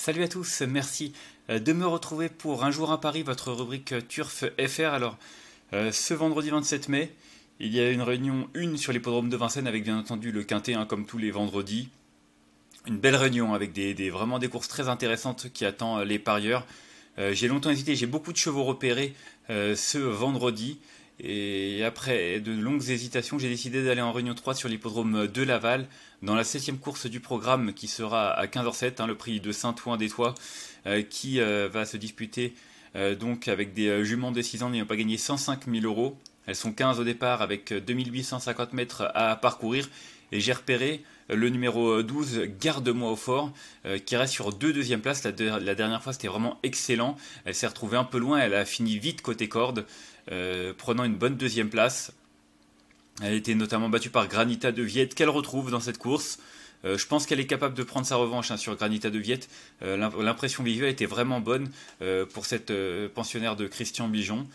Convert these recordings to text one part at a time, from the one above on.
Salut à tous, merci euh, de me retrouver pour Un jour à Paris, votre rubrique Turf FR. Alors, euh, ce vendredi 27 mai, il y a une réunion une sur l'hippodrome de Vincennes avec bien entendu le quintet, 1 hein, comme tous les vendredis. Une belle réunion avec des, vraiment des courses très intéressantes qui attendent les parieurs. Euh, j'ai longtemps hésité, j'ai beaucoup de chevaux repérés ce vendredi. Et après de longues hésitations, j'ai décidé d'aller en Réunion 3 sur l'hippodrome de Laval, dans la septième course du programme qui sera à 15h07, hein, le prix de Saint-Ouen des Toits, euh, qui euh, va se disputer euh, donc avec des juments de 6 ans n'ayant pas gagné 105 000 euros. Elles sont 15 au départ avec 2850 euh, mètres à parcourir. Et j'ai repéré euh, le numéro 12, euh, Garde-moi au fort, qui reste sur deux deuxièmes places. La, dernière fois, c'était vraiment excellent. Elle s'est retrouvée un peu loin. Elle a fini vite côté corde, prenant une bonne deuxième place. Elle a été notamment battue par Granita de Viette, qu'elle retrouve dans cette course. je pense qu'elle est capable de prendre sa revanche hein, sur Granita de Viette. L'impression visuelle était vraiment bonne pour cette pensionnaire de Christian Bijon.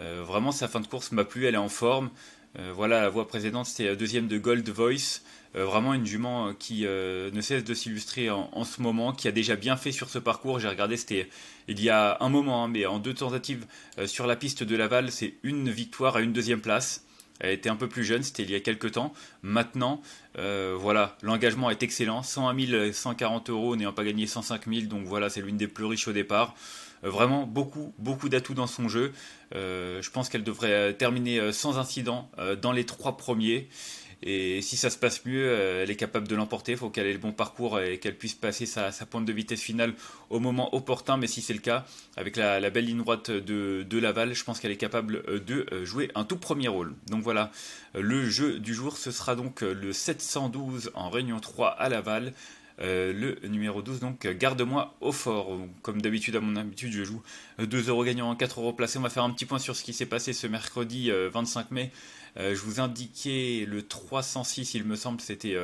Euh, vraiment, sa fin de course m'a plu, elle est en forme. Euh, voilà, la voix précédente, c'était euh, deuxième de Gold Voice. vraiment une jument qui ne cesse de s'illustrer en, ce moment, qui a déjà bien fait sur ce parcours. J'ai regardé, c'était il y a un moment, hein, mais en deux tentatives sur la piste de Laval, c'est une victoire à une deuxième place. Elle était un peu plus jeune, c'était il y a quelques temps. Maintenant, euh, voilà, l'engagement est excellent. 101 140 euros, n'ayant pas gagné 105 000, donc voilà, c'est l'une des plus riches au départ. Euh, vraiment beaucoup, beaucoup d'atouts dans son jeu. Euh, je pense qu'elle devrait terminer sans incident dans les trois premiers. Et si ça se passe mieux, euh, elle est capable de l'emporter. Il faut qu'elle ait le bon parcours et qu'elle puisse passer sa, pointe de vitesse finale au moment opportun. Mais si c'est le cas, avec la, belle ligne droite de, de Laval, je pense qu'elle est capable euh, de euh, jouer un tout premier rôle. Donc voilà, le jeu du jour, ce sera donc le 712 en Réunion 3 à Laval. Euh, le numéro 12, donc garde-moi au fort. Comme d'habitude, à mon habitude, je joue 2 euros gagnants, 4 euros placés. On va faire un petit point sur ce qui s'est passé ce mercredi 25 euh, mai. Euh, je vous indiquais le 306, il me semble, c'était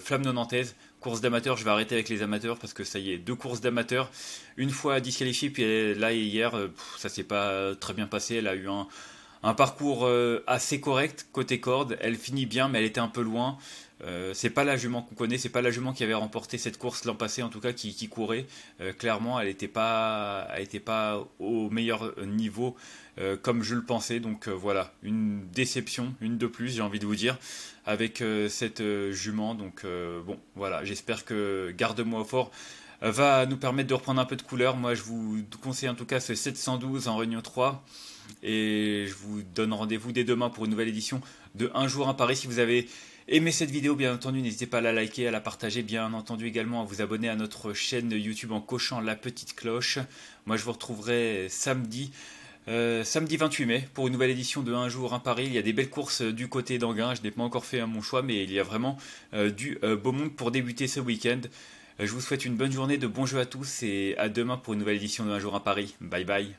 Flamme 90 Course d'amateurs, je vais arrêter avec les amateurs parce que ça y est, deux courses d'amateurs. Une fois disqualifiée, puis là, hier, ça s'est pas très bien passé. Elle a eu un, un parcours euh, assez correct côté corde. Elle finit bien, mais elle était un peu loin. Euh, c'est pas la jument qu'on connaît, c'est pas la jument qui avait remporté cette course l'an passé en tout cas qui, courait. Euh, clairement, elle n'était pas, elle était pas au meilleur niveau comme je le pensais. Donc voilà, une déception, une de plus, j'ai envie de vous dire, avec cette jument. Donc bon, voilà, j'espère que garde-moi fort euh, va nous permettre de reprendre un peu de couleur. Moi, je vous conseille en tout cas ce 712 en Réunion 3. Et je vous donne rendez-vous dès demain pour une nouvelle édition de Un jour à Paris. Si vous avez aimé cette vidéo, bien entendu, n'hésitez pas à la liker, à la partager, bien entendu également à vous abonner à notre chaîne YouTube en cochant la petite cloche. Moi, je vous retrouverai samedi. Euh, samedi 28 mai pour une nouvelle édition de Un jour, à Paris. Il y a des belles courses du côté d'Anguin. Je n'ai pas encore fait hein, mon choix, mais il y a vraiment euh, du beau monde pour débuter ce week-end. Euh, je vous souhaite une bonne journée, de bons jeux à tous et à demain pour une nouvelle édition de Un jour à Paris. Bye bye.